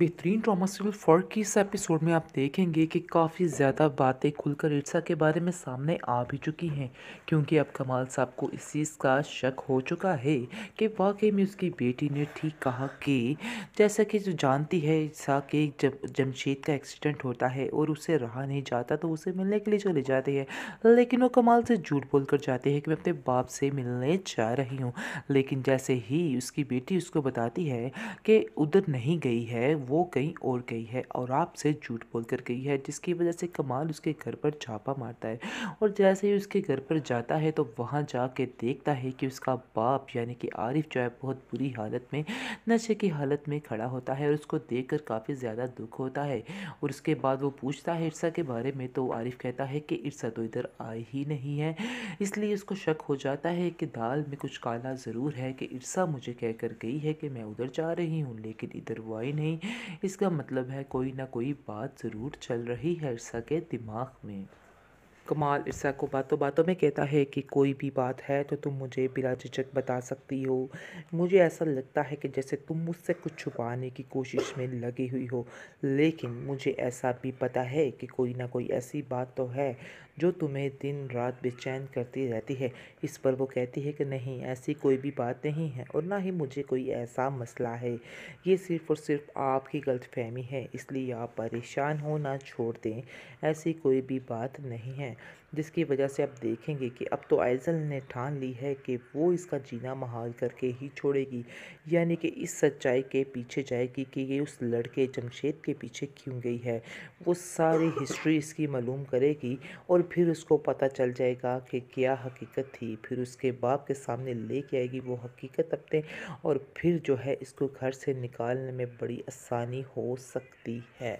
बेहतरीन drama serial for की इस एपिसोड में आप देखेंगे कि काफ़ी ज़्यादा बातें खुलकर इर्सा के बारे में सामने आ भी चुकी हैं क्योंकि अब कमाल साहब को इस चीज़ का शक हो चुका है कि वाकई में उसकी बेटी ने ठीक कहा कि जैसा कि जो जानती है इर्सा के जब जमशेद का एक्सीडेंट होता है और उसे रहा नहीं जाता तो उसे मिलने के लिए चले जाते हैं लेकिन वो कमाल से झूठ बोल कर जाते हैं कि मैं अपने बाप से मिलने जा रही हूँ लेकिन जैसे ही उसकी बेटी उसको बताती है कि उधर नहीं गई है वो कहीं और गई है और आपसे झूठ बोल कर गई है जिसकी वजह से कमाल उसके घर पर छापा मारता है और जैसे ही उसके घर पर जाता है तो वहाँ जाके देखता है कि उसका बाप यानी कि आरिफ जो है बहुत बुरी हालत में नशे की हालत में खड़ा होता है और उसको देख कर काफ़ी ज़्यादा दुख होता है और उसके बाद वो पूछता है इर्सा के बारे में तो आरिफ कहता है कि इर्सा तो इधर आई ही नहीं है इसलिए उसको शक हो जाता है कि दाल में कुछ काला ज़रूर है कि इर्सा मुझे कह कर गई है कि मैं उधर जा रही हूँ लेकिन इधर वो आई नहीं इसका मतलब है कोई ना कोई बात ज़रूर चल रही है अर्सा के दिमाग में कमाल इरसा को बातों बातों में कहता है कि कोई भी बात है तो तुम मुझे बिला झिझक बता सकती हो मुझे ऐसा लगता है कि जैसे तुम मुझसे कुछ छुपाने की कोशिश में लगी हुई हो लेकिन मुझे ऐसा भी पता है कि कोई ना कोई ऐसी बात तो है जो तुम्हें दिन रात बेचैन करती रहती है इस पर वो कहती है कि नहीं ऐसी कोई भी बात नहीं है और ना ही मुझे कोई ऐसा मसला है ये सिर्फ़ और सिर्फ आपकी गलतफहमी है इसलिए आप परेशान होना छोड़ दें ऐसी कोई भी बात नहीं है जिसकी वजह से आप देखेंगे कि अब तो आइजल ने ठान ली है कि वो इसका जीना महाल करके ही छोड़ेगी यानी कि इस सच्चाई के पीछे जाएगी कि ये उस लड़के जमशेद के पीछे क्यों गई है वो सारी हिस्ट्री इसकी मालूम करेगी और फिर उसको पता चल जाएगा कि क्या हकीकत थी फिर उसके बाप के सामने ले के आएगी वो हकीकत अपने और फिर जो है इसको घर से निकालने में बड़ी आसानी हो सकती है